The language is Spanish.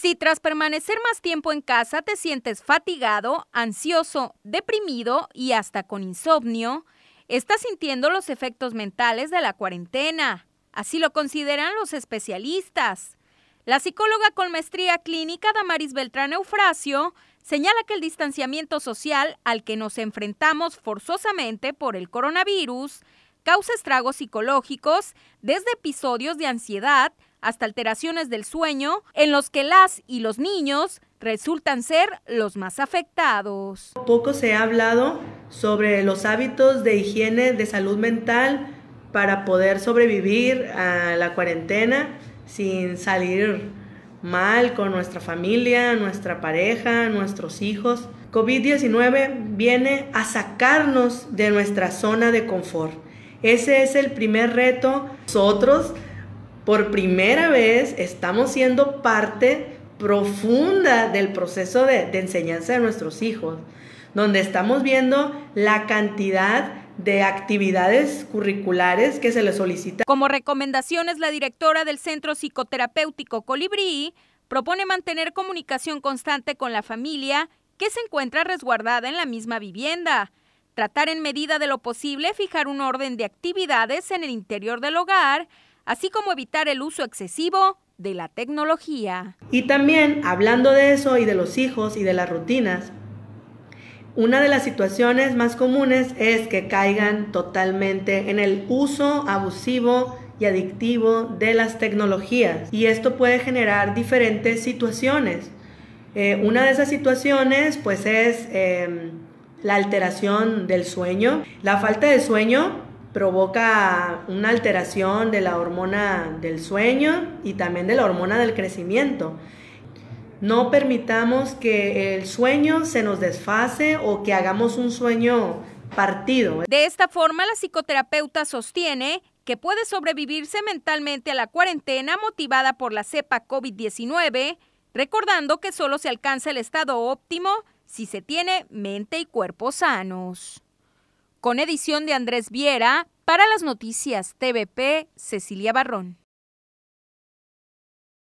Si tras permanecer más tiempo en casa te sientes fatigado, ansioso, deprimido y hasta con insomnio, estás sintiendo los efectos mentales de la cuarentena. Así lo consideran los especialistas. La psicóloga con maestría clínica Damaris Beltrán Eufrasio señala que el distanciamiento social al que nos enfrentamos forzosamente por el coronavirus causa estragos psicológicos desde episodios de ansiedad, hasta alteraciones del sueño, en los que las y los niños resultan ser los más afectados. Poco se ha hablado sobre los hábitos de higiene de salud mental para poder sobrevivir a la cuarentena sin salir mal con nuestra familia, nuestra pareja, nuestros hijos. COVID-19 viene a sacarnos de nuestra zona de confort. Ese es el primer reto. Nosotros por primera vez estamos siendo parte profunda del proceso de, enseñanza de nuestros hijos, donde estamos viendo la cantidad de actividades curriculares que se les solicita. Como recomendaciones, la directora del Centro Psicoterapéutico Colibrí propone mantener comunicación constante con la familia que se encuentra resguardada en la misma vivienda, tratar en medida de lo posible fijar un orden de actividades en el interior del hogar, así como evitar el uso excesivo de la tecnología. Y también, hablando de eso y de los hijos y de las rutinas, una de las situaciones más comunes es que caigan totalmente en el uso abusivo y adictivo de las tecnologías. Y esto puede generar diferentes situaciones. Eh, una de esas situaciones pues es em, la alteración del sueño. La falta de sueño provoca una alteración de la hormona del sueño y también de la hormona del crecimiento. No permitamos que el sueño se nos desfase o que hagamos un sueño partido. De esta forma, la psicoterapeuta sostiene que puede sobrevivirse mentalmente a la cuarentena motivada por la cepa COVID-19, recordando que solo se alcanza el estado óptimo si se tiene mente y cuerpo sanos con edición de Andrés Viera, para las noticias TVP, Cecilia Barrón.